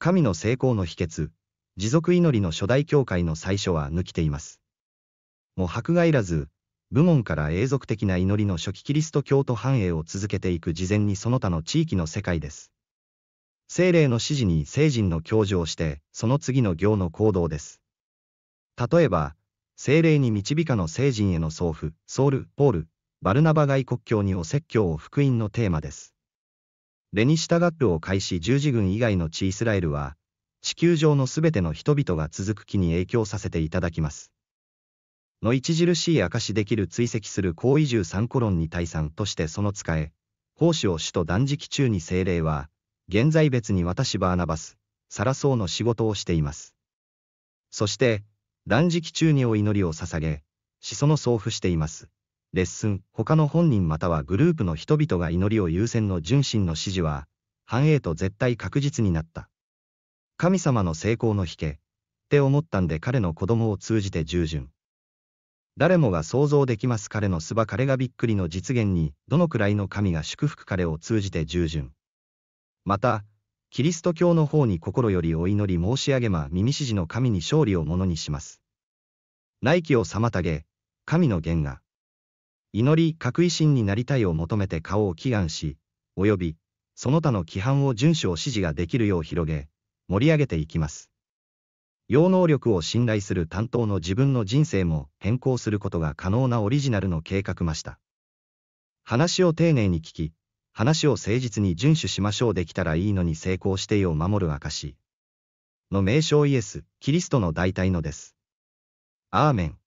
神の成功の秘訣、持続祈りの初代教会の最初は抜きています。も迫害らず、部門から永続的な祈りの初期キリスト教徒繁栄を続けていく事前にその他の地域の世界です。精霊の指示に聖人の教授をして、その次の行の行動です。例えば、精霊に導かの聖人への送付、ソウル、ポール、バルナバ外国教にお説教を福音のテーマです。レニシタガップを開始十字軍以外の地イスラエルは、地球上のすべての人々が続く木に影響させていただきます。の著しい証しできる追跡する高位重三コロンに対散としてその使え、奉仕を主と断食中に精霊は、現在別に私バーナバス、サラソーの仕事をしています。そして、断食中にお祈りを捧げ、しその送付しています。レッスン、他の本人またはグループの人々が祈りを優先の純真の指示は、繁栄と絶対確実になった。神様の成功の引け、って思ったんで彼の子供を通じて従順。誰もが想像できます彼の巣ば彼がびっくりの実現に、どのくらいの神が祝福彼を通じて従順。また、キリスト教の方に心よりお祈り申し上げま耳指示の神に勝利をものにします。内気を妨げ、神の言が。祈り、核意心になりたいを求めて顔を祈願し、及び、その他の規範を遵守を指示ができるよう広げ、盛り上げていきます。要能力を信頼する担当の自分の人生も変更することが可能なオリジナルの計画ました。話を丁寧に聞き、話を誠実に遵守しましょうできたらいいのに成功してを守る証。の名称イエス、キリストの代替のです。アーメン。